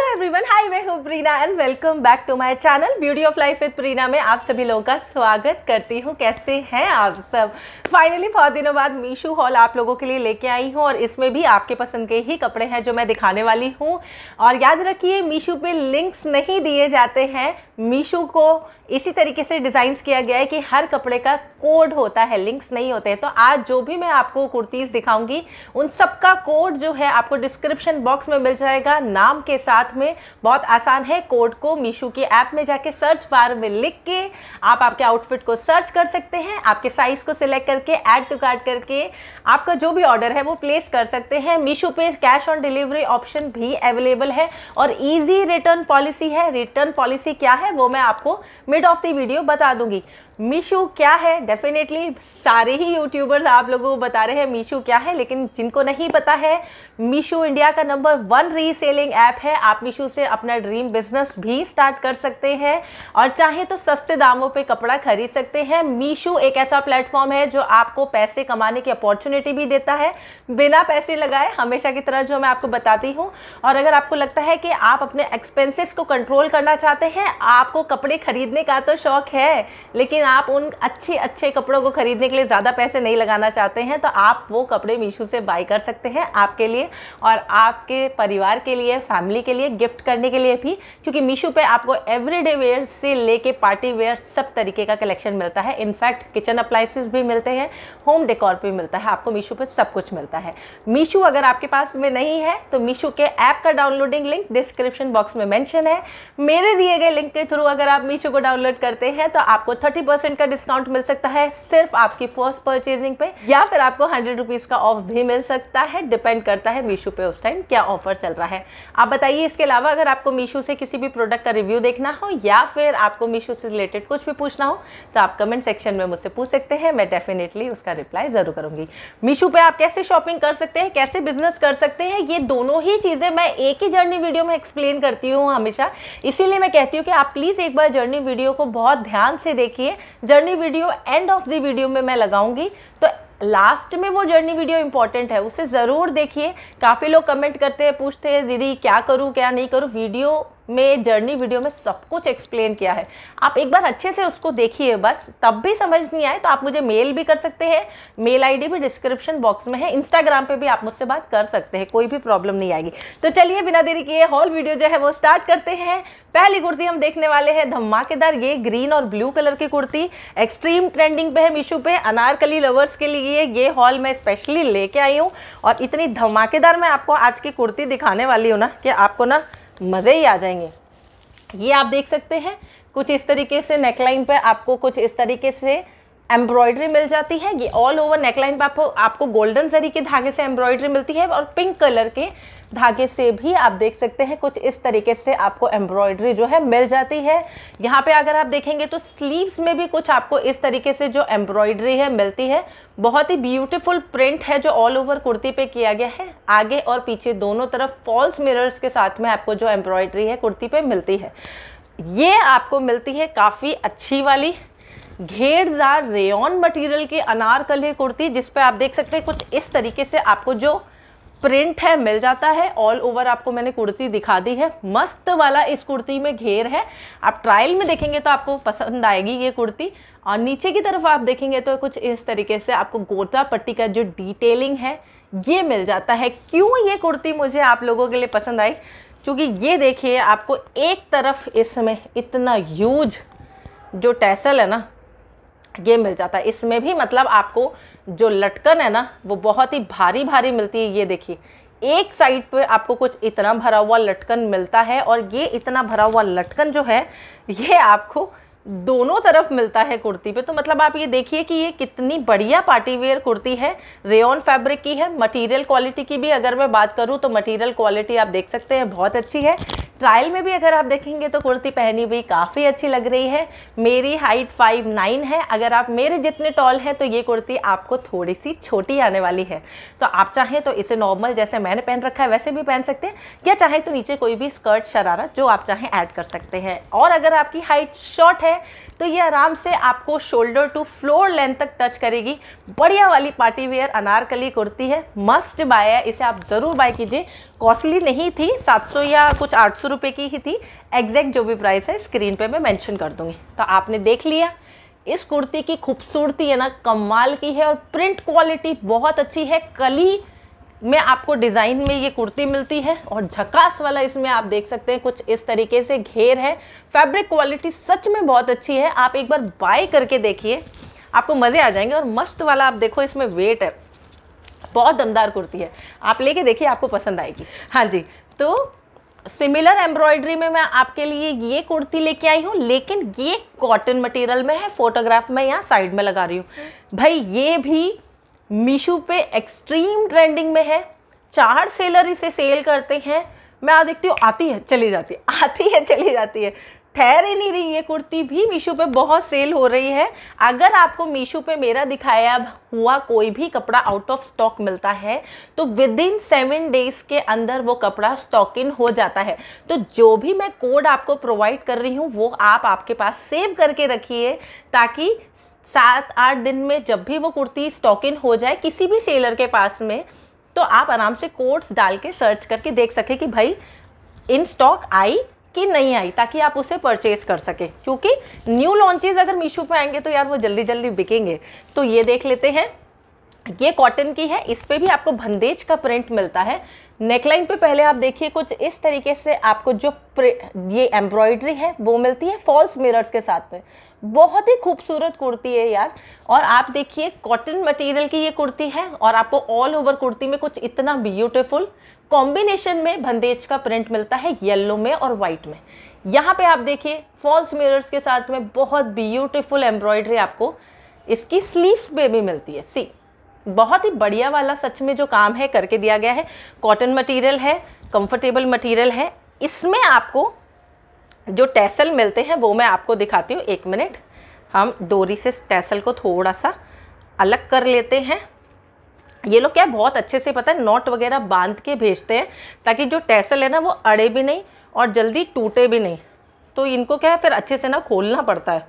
ভালো everyone hi मैं हूँ Preena and welcome back to my channel beauty of life with Preena में आप सभी लोगों का स्वागत करती हूँ कैसे हैं आप सब फाइनली बहुत दिनों बाद मीशू हॉल आप लोगों के लिए लेके आई हूँ और इसमें भी आपके पसंद के ही कपड़े हैं जो मैं दिखाने वाली हूँ और याद रखिए मीशू पर लिंक्स नहीं दिए जाते हैं मीशू को इसी तरीके से डिज़ाइंस किया गया है कि हर कपड़े का कोड होता है लिंक्स नहीं होते हैं तो आज जो भी मैं आपको कुर्तीज़ दिखाऊंगी उन सबका कोड जो है आपको डिस्क्रिप्शन बॉक्स में मिल जाएगा नाम के साथ में में बहुत आसान है कोड को मीशो के ऐप में जाके सर्च बार में लिख के आप आपके आउटफिट को सर्च कर सकते हैं आपके साइज़ को सिलेक्ट करके ऐड टू कार्ड करके आपका जो भी ऑर्डर है वो प्लेस कर सकते हैं मीशो पे कैश ऑन डिलीवरी ऑप्शन भी अवेलेबल है और ईजी रिटर्न पॉलिसी है रिटर्न पॉलिसी क्या है वो मैं आपको मिड ऑफ दीडियो वीडियो बता दूंगी मीशो क्या है डेफिनेटली सारे ही यूट्यूबर्स आप लोगों को बता रहे हैं मीशो क्या है लेकिन जिनको नहीं पता है मीशो इंडिया का नंबर वन रीसेलिंग ऐप है आप मीशो से अपना ड्रीम बिजनेस भी स्टार्ट कर सकते हैं और चाहे तो सस्ते दामों पे कपड़ा खरीद सकते हैं मीशो एक ऐसा प्लेटफॉर्म है जो आपको पैसे कमाने की अपॉर्चुनिटी भी देता है बिना पैसे लगाए हमेशा की तरह जो मैं आपको बताती हूँ और अगर आपको लगता है कि आप अपने एक्सपेंसिस को कंट्रोल करना चाहते हैं आपको कपड़े खरीदने का तो शौक है लेकिन आप उन अच्छे अच्छे कपड़ों को ख़रीदने के लिए ज़्यादा पैसे नहीं लगाना चाहते हैं तो आप वो कपड़े मीशो से बाई कर सकते हैं आपके लिए और आपके परिवार के लिए फैमिली के लिए गिफ्ट करने के लिए भी क्योंकि मीशो पे आपको एवरीडे वेयर से लेके पार्टी वेयर सब तरीके का कलेक्शन मिलता है इनफैक्ट किचन अप्लाइंसेस भी मिलते हैं होम डेकोर भी मिलता है आपको मीशो पर सब कुछ मिलता है मीशो अगर आपके पास में नहीं है तो मीशो के ऐप का डाउनलोडिंग लिंक डिस्क्रिप्शन बॉक्स में मैंशन है मेरे दिए गए लिंक के थ्रू अगर आप मीशो को डाउनलोड करते हैं तो आपको थर्टी परसेंट का डिस्काउंट मिल सकता है सिर्फ आपकी फर्स्ट परचेजिंग पे या फिर आपको हंड्रेड रुपीज़ का ऑफ भी मिल सकता है डिपेंड करता है मीशो पे उस टाइम क्या ऑफर चल रहा है आप बताइए इसके अलावा अगर आपको मीशो से किसी भी प्रोडक्ट का रिव्यू देखना हो या फिर आपको मीशो से रिलेटेड कुछ भी पूछना हो तो आप कमेंट सेक्शन में मुझसे पूछ सकते हैं मैं डेफिनेटली उसका रिप्लाई ज़रूर करूंगी मीशो पर आप कैसे शॉपिंग कर सकते हैं कैसे बिजनेस कर सकते हैं ये दोनों ही चीज़ें मैं एक ही जर्नी वीडियो में एक्सप्लेन करती हूँ हमेशा इसीलिए मैं कहती हूँ कि आप प्लीज़ एक बार जर्नी वीडियो को बहुत ध्यान से देखिए journey video end of the video में मैं लगाऊंगी तो लास्ट में वो जर्नी वीडियो इंपॉर्टेंट है उसे ज़रूर देखिए काफ़ी लोग कमेंट करते हैं पूछते हैं दीदी क्या करूँ क्या नहीं करूँ वीडियो में जर्नी वीडियो में सब कुछ एक्सप्लेन किया है आप एक बार अच्छे से उसको देखिए बस तब भी समझ नहीं आए तो आप मुझे मेल भी कर सकते हैं मेल आईडी भी डिस्क्रिप्शन बॉक्स में है इंस्टाग्राम पे भी आप मुझसे बात कर सकते हैं कोई भी प्रॉब्लम नहीं आएगी तो चलिए बिना देरी किए हॉल वीडियो जो है वो स्टार्ट करते हैं पहली कुर्ती हम देखने वाले हैं धमाकेदार ये ग्रीन और ब्लू कलर की कुर्ती एक्सट्रीम ट्रेंडिंग पे है मीशू पे अनारकली लवर्स के लिए ये हॉल मैं स्पेशली लेके आई हूँ और इतनी धमाकेदार मैं आपको आज की कुर्ती दिखाने वाली हूँ ना कि आपको ना मज़े ही आ जाएंगे ये आप देख सकते हैं कुछ इस तरीके से नेकलाइन पर आपको कुछ इस तरीके से एम्ब्रॉयडरी मिल जाती है ये ऑल ओवर नेकलाइन पर आपको आपको गोल्डन जरी के धागे से एम्ब्रॉयडरी मिलती है और पिंक कलर के धागे से भी आप देख सकते हैं कुछ इस तरीके से आपको एम्ब्रॉयडरी जो है मिल जाती है यहाँ पे अगर आप देखेंगे तो स्लीव्स में भी कुछ आपको इस तरीके से जो एम्ब्रॉयडरी है मिलती है बहुत ही ब्यूटीफुल प्रिंट है जो ऑल ओवर कुर्ती पे किया गया है आगे और पीछे दोनों तरफ फॉल्स मिरर्स के साथ में आपको जो एम्ब्रॉयडरी है कुर्ती पे मिलती है ये आपको मिलती है काफ़ी अच्छी वाली घेरदार रेयन मटेरियल के अनारकली कुर्ती जिस पर आप देख सकते हैं कुछ इस तरीके से आपको जो प्रिंट है मिल जाता है ऑल ओवर आपको मैंने कुर्ती दिखा दी है मस्त वाला इस कुर्ती में घेर है आप ट्रायल में देखेंगे तो आपको पसंद आएगी ये कुर्ती और नीचे की तरफ आप देखेंगे तो कुछ इस तरीके से आपको गोता पट्टी का जो डिटेलिंग है ये मिल जाता है क्यों ये कुर्ती मुझे आप लोगों के लिए पसंद आई क्योंकि ये देखिए आपको एक तरफ इसमें इतना यूज जो टैसल है ना ये मिल जाता है इसमें भी मतलब आपको जो लटकन है ना वो बहुत ही भारी भारी मिलती है ये देखिए एक साइड पे आपको कुछ इतना भरा हुआ लटकन मिलता है और ये इतना भरा हुआ लटकन जो है ये आपको दोनों तरफ मिलता है कुर्ती पे तो मतलब आप ये देखिए कि ये कितनी बढ़िया पार्टी वेयर कुर्ती है रेयन फैब्रिक की है मटेरियल क्वालिटी की भी अगर मैं बात करूँ तो मटेरियल क्वालिटी आप देख सकते हैं बहुत अच्छी है ट्रायल में भी अगर आप देखेंगे तो कुर्ती पहनी हुई काफ़ी अच्छी लग रही है मेरी हाइट फाइव नाइन है अगर आप मेरे जितने टॉल हैं तो ये कुर्ती आपको थोड़ी सी छोटी आने वाली है तो आप चाहें तो इसे नॉर्मल जैसे मैंने पहन रखा है वैसे भी पहन सकते हैं या चाहें तो नीचे कोई भी स्कर्ट शरारा जो आप चाहें ऐड कर सकते हैं और अगर आपकी हाइट शॉर्ट है तो ये आराम से आपको शोल्डर टू फ्लोर लेंथ तक टच करेगी बढ़िया वाली पार्टी वेयर अनारकली कुर्ती है मस्ट बाय है इसे आप ज़रूर बाय कीजिए कॉस्टली नहीं थी सात या कुछ आठ सौ रुपये की ही थी एग्जैक्ट जो भी प्राइस है स्क्रीन पे मैं मेंशन कर दूंगी तो आपने देख लिया इस कुर्ती की खूबसूरती है ना कमाल की है और प्रिंट क्वालिटी बहुत अच्छी है कली में आपको डिज़ाइन में ये कुर्ती मिलती है और झकास वाला इसमें आप देख सकते हैं कुछ इस तरीके से घेर है फैब्रिक क्वालिटी सच में बहुत अच्छी है आप एक बार बाय करके देखिए आपको मज़े आ जाएंगे और मस्त वाला आप देखो इसमें वेट है बहुत दमदार कुर्ती है आप लेके देखिए आपको पसंद आएगी हाँ जी तो सिमिलर एम्ब्रॉयडरी में मैं आपके लिए ये कुर्ती लेके आई हूँ लेकिन ये कॉटन मटेरियल में है फोटोग्राफ में यहाँ साइड में लगा रही हूँ भाई ये भी मीशो पे एक्सट्रीम ट्रेंडिंग में है चार सेलर इसे सेल करते हैं मैं आ देखती हूँ आती है चली जाती है आती है चली जाती है ठहर ही नहीं रही ये कुर्ती भी मीशो पे बहुत सेल हो रही है अगर आपको मीशो पे मेरा दिखाया हुआ कोई भी कपड़ा आउट ऑफ स्टॉक मिलता है तो विद इन सेवन डेज के अंदर वो कपड़ा स्टॉक इन हो जाता है तो जो भी मैं कोड आपको प्रोवाइड कर रही हूँ वो आप आपके पास सेव करके रखिए ताकि सात आठ दिन में जब भी वो कुर्ती स्टॉक इन हो जाए किसी भी सेलर के पास में तो आप आराम से कोड्स डाल के सर्च करके देख सकें कि भाई इन स्टॉक आई कि नहीं आई ताकि आप उसे परचेज कर सकें क्योंकि न्यू लॉन्चेज अगर मीशो पर आएंगे तो यार वो जल्दी जल्दी बिकेंगे तो ये देख लेते हैं ये कॉटन की है इस पर भी आपको भंदेज का प्रिंट मिलता है नेकलाइन पे पहले आप देखिए कुछ इस तरीके से आपको जो ये एम्ब्रॉयडरी है वो मिलती है फॉल्स मिरर्स के साथ में बहुत ही खूबसूरत कुर्ती है यार और आप देखिए कॉटन मटेरियल की ये कुर्ती है और आपको ऑल ओवर कुर्ती में कुछ इतना ब्यूटीफुल कॉम्बिनेशन में बंदेज का प्रिंट मिलता है येलो में और वाइट में यहाँ पे आप देखिए फॉल्स मिरर्स के साथ में बहुत ब्यूटीफुल एम्ब्रॉयडरी आपको इसकी स्लीव्स पे भी मिलती है सी बहुत ही बढ़िया वाला सच में जो काम है करके दिया गया है कॉटन मटेरियल है कंफर्टेबल मटेरियल है इसमें आपको जो टैसल मिलते हैं वो मैं आपको दिखाती हूँ एक मिनट हम डोरी से टैसल को थोड़ा सा अलग कर लेते हैं ये लोग क्या है बहुत अच्छे से पता है नोट वगैरह बांध के भेजते हैं ताकि जो टैसल है ना वो अड़े भी नहीं और जल्दी टूटे भी नहीं तो इनको क्या है फिर अच्छे से ना खोलना पड़ता है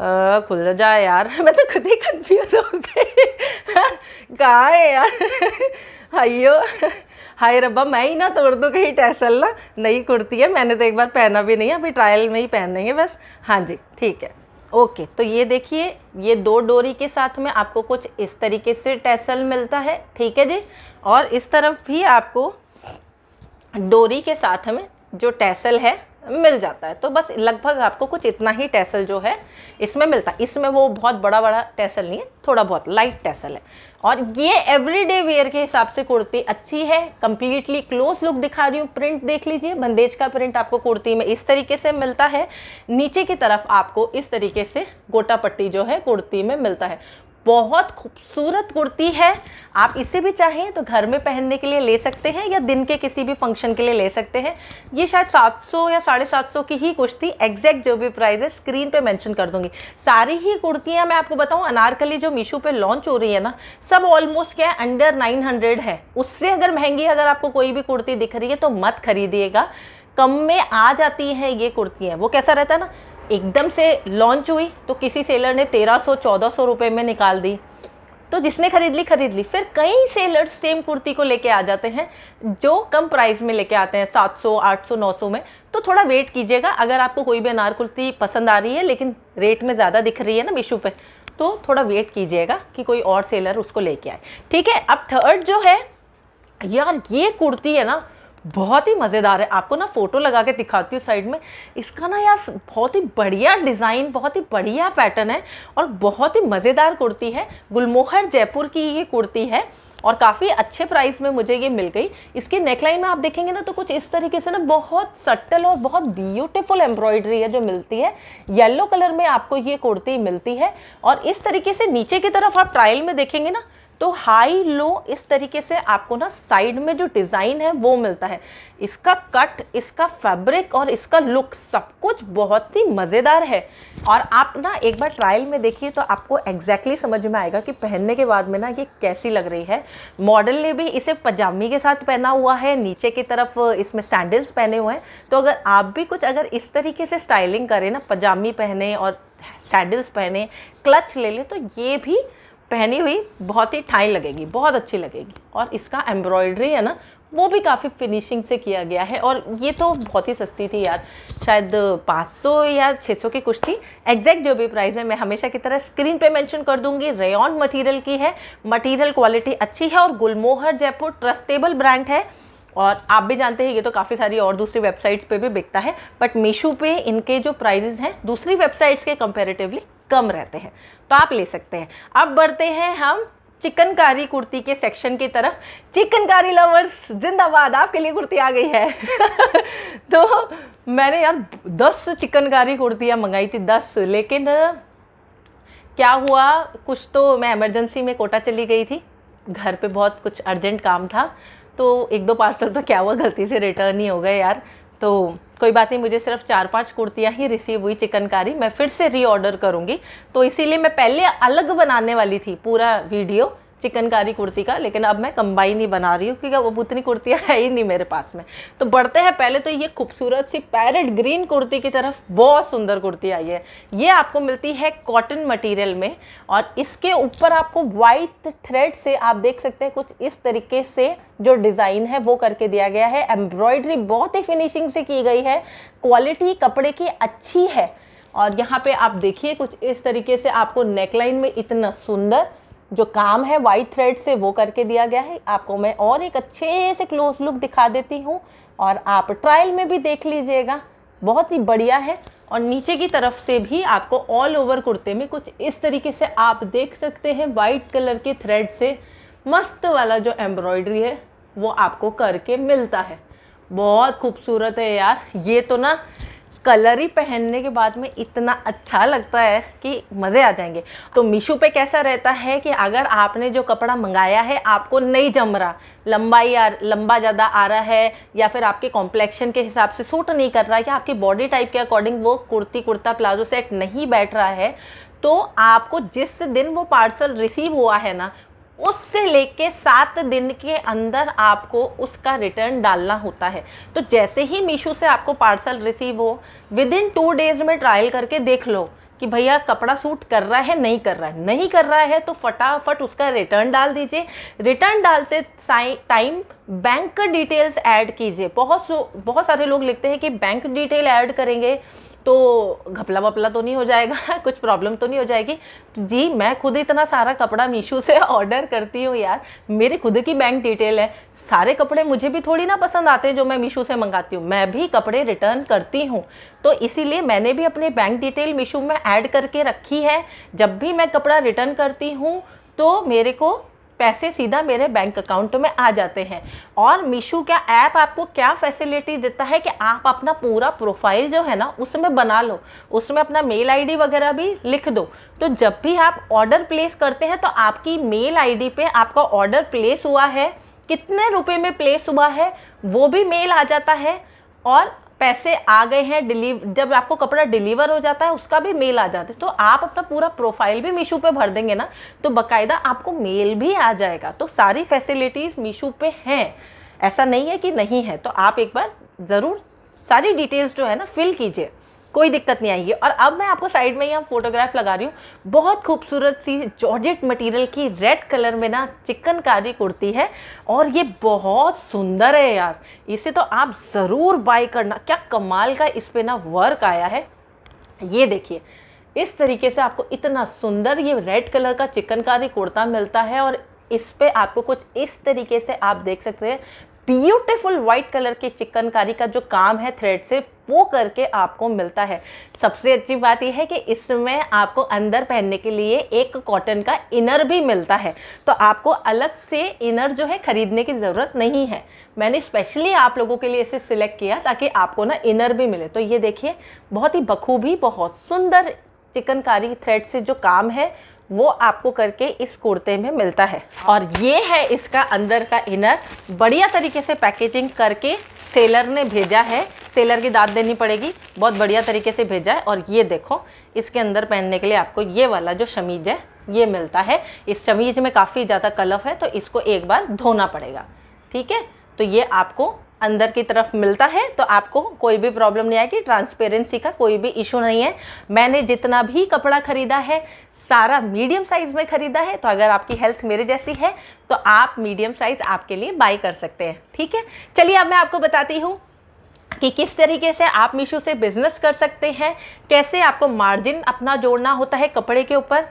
आ, खुल जाए यार मैं तो खुद ही कन्फ्यूज हो गई कहा है यार हाइयो हाय रब्बा मैं ही ना तोड़ दूँ कहीं टैसल ना नई कुर्ती है मैंने तो एक बार पहना भी नहीं है अभी ट्रायल में ही पहन है बस हाँ जी ठीक है ओके तो ये देखिए ये दो डोरी के साथ में आपको कुछ इस तरीके से टैसल मिलता है ठीक है जी और इस तरफ भी आपको डोरी के साथ में जो टैसल है मिल जाता है तो बस लगभग आपको कुछ इतना ही टैसल जो है इसमें मिलता है इसमें वो बहुत बड़ा बड़ा टैसल नहीं है थोड़ा बहुत लाइट टैसल है और ये एवरीडे वेयर के हिसाब से कुर्ती अच्छी है कम्प्लीटली क्लोज लुक दिखा रही हूँ प्रिंट देख लीजिए बंदेज का प्रिंट आपको कुर्ती में इस तरीके से मिलता है नीचे की तरफ आपको इस तरीके से गोटा पट्टी जो है कुर्ती में मिलता है बहुत खूबसूरत कुर्ती है आप इसे भी चाहें तो घर में पहनने के लिए ले सकते हैं या दिन के किसी भी फंक्शन के लिए ले सकते हैं ये शायद 700 या साढ़े सात सौ की ही कुछ थी एग्जैक्ट जो भी प्राइस है स्क्रीन पे मेंशन कर दूंगी सारी ही कुर्तियाँ मैं आपको बताऊँ अनारकली जो मीशो पे लॉन्च हो रही है ना सब ऑलमोस्ट क्या है अंडर नाइन है उससे अगर महंगी अगर आपको कोई भी कुर्ती दिख रही है तो मत खरीदिएगा कम में आ जाती हैं ये कुर्तियाँ वो कैसा रहता है ना एकदम से लॉन्च हुई तो किसी सेलर ने तेरह सौ चौदह सौ रुपये में निकाल दी तो जिसने खरीद ली खरीद ली फिर कई सेलर सेम कुर्ती को लेके आ जाते हैं जो कम प्राइस में लेके आते हैं 700 800 900 में तो थोड़ा वेट कीजिएगा अगर आपको कोई भी अनार कुर्ती पसंद आ रही है लेकिन रेट में ज़्यादा दिख रही है ना मीशू पर तो थोड़ा वेट कीजिएगा कि कोई और सेलर उसको लेके आए ठीक है अब थर्ड जो है यार ये कुर्ती है ना बहुत ही मज़ेदार है आपको ना फ़ोटो लगा के दिखाती हूँ साइड में इसका ना यार बहुत ही बढ़िया डिज़ाइन बहुत ही बढ़िया पैटर्न है और बहुत ही मज़ेदार कुर्ती है गुलमोहर जयपुर की ये कुर्ती है और काफ़ी अच्छे प्राइस में मुझे ये मिल गई इसकी नेकलाइन में आप देखेंगे ना तो कुछ इस तरीके से ना बहुत सटल और बहुत ब्यूटीफुल एम्ब्रॉयडरी है जो मिलती है येलो कलर में आपको ये कुर्ती मिलती है और इस तरीके से नीचे की तरफ आप ट्रायल में देखेंगे ना तो हाई लो इस तरीके से आपको ना साइड में जो डिज़ाइन है वो मिलता है इसका कट इसका फैब्रिक और इसका लुक सब कुछ बहुत ही मज़ेदार है और आप ना एक बार ट्रायल में देखिए तो आपको एग्जैक्टली exactly समझ में आएगा कि पहनने के बाद में ना ये कैसी लग रही है मॉडल ने भी इसे पजामी के साथ पहना हुआ है नीचे की तरफ इसमें सैंडल्स पहने हुए हैं तो अगर आप भी कुछ अगर इस तरीके से स्टाइलिंग करें ना पजामी पहने और सैंडल्स पहने क्लच ले लें तो ये भी पहनी हुई बहुत ही ठाई लगेगी बहुत अच्छी लगेगी और इसका एम्ब्रॉयडरी है ना वो भी काफ़ी फिनिशिंग से किया गया है और ये तो बहुत ही सस्ती थी यार शायद 500 या 600 की कुछ थी एग्जैक्ट जो भी प्राइस है मैं हमेशा की तरह स्क्रीन पे मेंशन कर दूंगी रेयन मटेरियल की है मटेरियल क्वालिटी अच्छी है और गुलमोहर जयपुर ट्रस्टेबल ब्रांड है और आप भी जानते हैं ये तो काफ़ी सारी और दूसरी वेबसाइट्स पे भी बिकता है बट मीशो पे इनके जो प्राइजेज़ हैं दूसरी वेबसाइट्स के कंपेरेटिवली कम रहते हैं तो आप ले सकते हैं अब बढ़ते हैं हम चिकनकारी कुर्ती के सेक्शन की तरफ चिकनकारी लवर्स जिंदाबाद आपके लिए कुर्ती आ गई है तो मैंने यार दस चिकनकारी कुर्तियाँ मंगाई थी दस लेकिन क्या हुआ कुछ तो मैं इमरजेंसी में कोटा चली गई थी घर पे बहुत कुछ अर्जेंट काम था तो एक दो पार्सल तो क्या हुआ गलती से रिटर्न ही हो गए यार तो कोई बात नहीं मुझे सिर्फ चार पांच कुर्तियाँ ही रिसीव हुई चिकनकारी मैं फिर से रीऑर्डर करूँगी तो इसीलिए मैं पहले अलग बनाने वाली थी पूरा वीडियो चिकनकारी कुर्ती का लेकिन अब मैं कंबाइन ही बना रही हूँ क्योंकि वो उतनी कुर्तियाँ है ही नहीं मेरे पास में तो बढ़ते हैं पहले तो ये खूबसूरत सी पैरट ग्रीन कुर्ती की तरफ बहुत सुंदर कुर्ती आई है ये आपको मिलती है कॉटन मटीरियल में और इसके ऊपर आपको वाइट थ्रेड से आप देख सकते हैं कुछ इस तरीके से जो डिज़ाइन है वो करके दिया गया है एम्ब्रॉयडरी बहुत ही फिनिशिंग से की गई है क्वालिटी कपड़े की अच्छी है और यहाँ पे आप देखिए कुछ इस तरीके से आपको नेकलाइन में इतना सुंदर जो काम है वाइट थ्रेड से वो करके दिया गया है आपको मैं और एक अच्छे से क्लोज लुक दिखा देती हूँ और आप ट्रायल में भी देख लीजिएगा बहुत ही बढ़िया है और नीचे की तरफ से भी आपको ऑल ओवर कुर्ते में कुछ इस तरीके से आप देख सकते हैं वाइट कलर के थ्रेड से मस्त वाला जो एम्ब्रॉयडरी है वो आपको करके मिलता है बहुत खूबसूरत है यार ये तो ना कलर ही पहनने के बाद में इतना अच्छा लगता है कि मज़े आ जाएंगे तो मीशो पे कैसा रहता है कि अगर आपने जो कपड़ा मंगाया है आपको नहीं जम रहा लंबाई आ लंबा ज़्यादा आ रहा है या फिर आपके कॉम्प्लेक्शन के हिसाब से सूट नहीं कर रहा है या आपकी बॉडी टाइप के अकॉर्डिंग वो कुर्ती कुर्ता प्लाजो सेट नहीं बैठ रहा है तो आपको जिस दिन वो पार्सल रिसीव हुआ है ना उससे लेके सात दिन के अंदर आपको उसका रिटर्न डालना होता है तो जैसे ही मीशो से आपको पार्सल रिसीव हो विद इन टू डेज में ट्रायल करके देख लो कि भैया कपड़ा सूट कर रहा है नहीं कर रहा है नहीं कर रहा है तो फटाफट उसका रिटर्न डाल दीजिए रिटर्न डालते टाइम बैंक का डिटेल्स ऐड कीजिए बहुत बहुत सारे लोग लिखते हैं कि बैंक डिटेल ऐड करेंगे तो घपला वपला तो नहीं हो जाएगा कुछ प्रॉब्लम तो नहीं हो जाएगी तो जी मैं खुद इतना सारा कपड़ा मीशो से ऑर्डर करती हूँ यार मेरे खुद की बैंक डिटेल है सारे कपड़े मुझे भी थोड़ी ना पसंद आते हैं जो मैं मीशो से मंगाती हूँ मैं भी कपड़े रिटर्न करती हूँ तो इसीलिए मैंने भी अपनी बैंक डिटेल मीशो में ऐड करके रखी है जब भी मैं कपड़ा रिटर्न करती हूँ तो मेरे को पैसे सीधा मेरे बैंक अकाउंट में आ जाते हैं और मीशो का ऐप आपको क्या फैसिलिटी देता है कि आप अपना पूरा प्रोफाइल जो है ना उसमें बना लो उसमें अपना मेल आईडी वगैरह भी लिख दो तो जब भी आप ऑर्डर प्लेस करते हैं तो आपकी मेल आईडी पे आपका ऑर्डर प्लेस हुआ है कितने रुपए में प्लेस हुआ है वो भी मेल आ जाता है और पैसे आ गए हैं डिलीव जब आपको कपड़ा डिलीवर हो जाता है उसका भी मेल आ जाता है तो आप अपना पूरा प्रोफाइल भी मीशो पे भर देंगे ना तो बकायदा आपको मेल भी आ जाएगा तो सारी फैसिलिटीज़ मीशो पे हैं ऐसा नहीं है कि नहीं है तो आप एक बार ज़रूर सारी डिटेल्स जो है ना फिल कीजिए कोई दिक्कत नहीं आएगी और अब मैं आपको साइड में यहाँ फोटोग्राफ लगा रही हूँ बहुत खूबसूरत सी जॉर्जेट मटेरियल की रेड कलर में ना चिकनकारी कुर्ती है और ये बहुत सुंदर है यार इसे तो आप ज़रूर बाय करना क्या कमाल का इस पर ना वर्क आया है ये देखिए इस तरीके से आपको इतना सुंदर ये रेड कलर का चिकनकारी कुर्ता मिलता है और इस पे आपको कुछ इस तरीके से आप देख सकते हैं ब्यूटिफुल वाइट कलर की चिकनकारी का जो काम है थ्रेड से वो करके आपको मिलता है सबसे अच्छी बात यह है कि इसमें आपको अंदर पहनने के लिए एक कॉटन का इनर भी मिलता है तो आपको अलग से इनर जो है ख़रीदने की ज़रूरत नहीं है मैंने स्पेशली आप लोगों के लिए इसे सिलेक्ट किया ताकि आपको ना इनर भी मिले तो ये देखिए बहुत ही बखूबी बहुत सुंदर चिकनकारी थ्रेड से जो काम है वो आपको करके इस कुर्ते में मिलता है और ये है इसका अंदर का इनर बढ़िया तरीके से पैकेजिंग करके सेलर ने भेजा है सेलर की दाद देनी पड़ेगी बहुत बढ़िया तरीके से भेजा है और ये देखो इसके अंदर पहनने के लिए आपको ये वाला जो शमीज है ये मिलता है इस शमीज में काफ़ी ज़्यादा कलफ है तो इसको एक बार धोना पड़ेगा ठीक है तो ये आपको अंदर की तरफ मिलता है तो आपको कोई भी प्रॉब्लम नहीं आएगी ट्रांसपेरेंसी का कोई भी इशू नहीं है मैंने जितना भी कपड़ा ख़रीदा है सारा मीडियम साइज़ में ख़रीदा है तो अगर आपकी हेल्थ मेरे जैसी है तो आप मीडियम साइज़ आपके लिए बाई कर सकते हैं ठीक है चलिए अब मैं आपको बताती हूँ कि किस तरीके से आप मीशो से बिज़नेस कर सकते हैं कैसे आपको मार्जिन अपना जोड़ना होता है कपड़े के ऊपर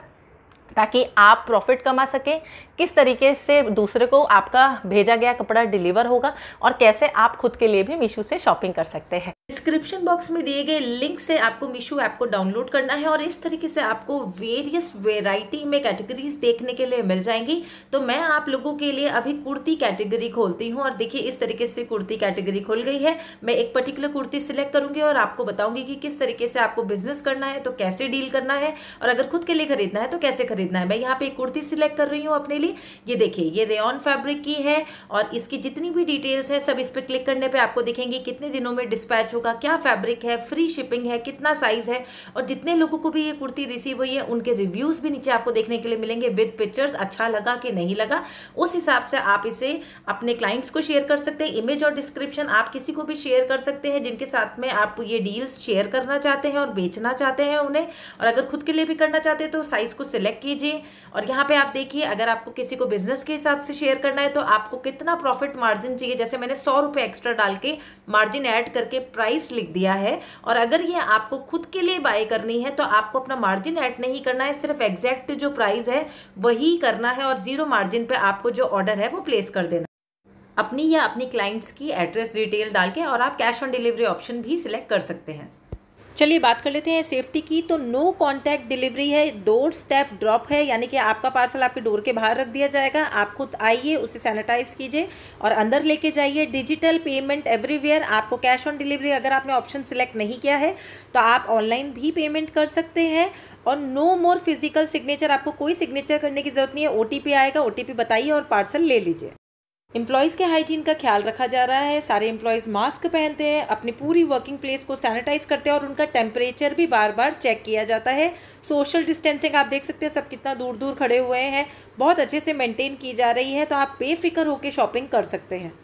ताकि आप प्रॉफिट कमा सकें किस तरीके से दूसरे को आपका भेजा गया कपड़ा डिलीवर होगा और कैसे आप खुद के लिए भी मीशो से शॉपिंग कर सकते हैं डिस्क्रिप्शन बॉक्स में दिए गए लिंक से आपको मीशो ऐप को डाउनलोड करना है और इस तरीके से आपको वेरियस वेराइटी में कैटेगरीज देखने के लिए मिल जाएंगी तो मैं आप लोगों के लिए अभी कुर्ती कैटेगरी खोलती हूँ और देखिए इस तरीके से कुर्ती कैटेगरी खुल गई है मैं एक पर्टिकुलर कुर्ती सिलेक्ट करूंगी और आपको बताऊंगी कि किस तरीके से आपको बिजनेस करना है तो कैसे डील करना है और अगर खुद के लिए खरीदना है तो कैसे खरीदना है मैं यहाँ पर एक कुर्ती सिलेक्ट कर रही हूँ अपने लिए ये देखिए ये रेन फैब्रिक की है और इसकी जितनी भी डिटेल्स है सब इस पर क्लिक करने पर आपको दिखेंगी कितने दिनों में डिस्पैच मैच होगा क्या फैब्रिक है फ्री शिपिंग है कितना साइज़ है और जितने लोगों को भी ये कुर्ती रिसीव हुई है उनके रिव्यूज़ भी नीचे आपको देखने के लिए मिलेंगे विद पिक्चर्स अच्छा लगा कि नहीं लगा उस हिसाब से आप इसे अपने क्लाइंट्स को शेयर कर सकते हैं इमेज और डिस्क्रिप्शन आप किसी को भी शेयर कर सकते हैं जिनके साथ में आप ये डील्स शेयर करना चाहते हैं और बेचना चाहते हैं उन्हें और अगर खुद के लिए भी करना चाहते हैं तो साइज़ को सिलेक्ट कीजिए और यहाँ पे आप देखिए अगर आपको किसी को बिजनेस के हिसाब से शेयर करना है तो आपको कितना प्रॉफिट मार्जिन चाहिए जैसे मैंने सौ रुपए एक्स्ट्रा डाल के मार्जिन ऐड करके प्राइस लिख दिया है और अगर ये आपको खुद के लिए बाय करनी है तो आपको अपना मार्जिन ऐड नहीं करना है सिर्फ एग्जैक्ट जो प्राइस है वही करना है और ज़ीरो मार्जिन पर आपको जो ऑर्डर है वो प्लेस कर देना अपनी या अपनी क्लाइंट्स की एड्रेस डिटेल डाल के और आप कैश ऑन डिलीवरी ऑप्शन भी सिलेक्ट कर सकते हैं चलिए बात कर लेते हैं सेफ्टी की तो नो कॉन्टैक्ट डिलीवरी है डोर स्टेप ड्रॉप है यानी कि आपका पार्सल आपके डोर के बाहर रख दिया जाएगा आप खुद आइए उसे सैनिटाइज कीजिए और अंदर लेके जाइए डिजिटल पेमेंट एवरीवेयर आपको कैश ऑन डिलीवरी अगर आपने ऑप्शन सिलेक्ट नहीं किया है तो आप ऑनलाइन भी पेमेंट कर सकते हैं और नो मोर फिजिकल सिग्नेचर आपको कोई सिग्नेचर करने की ज़रूरत नहीं है ओ आएगा ओ बताइए और पार्सल ले लीजिए एम्प्लॉयज़ के हाइजीन का ख्याल रखा जा रहा है सारे एम्प्लॉयज़ मास्क पहनते हैं अपनी पूरी वर्किंग प्लेस को सैनिटाइज करते हैं और उनका टेम्परेचर भी बार बार चेक किया जाता है सोशल डिस्टेंसिंग आप देख सकते हैं सब कितना दूर दूर खड़े हुए हैं बहुत अच्छे से मेंटेन की जा रही है तो आप बेफिक्र होकर शॉपिंग कर सकते हैं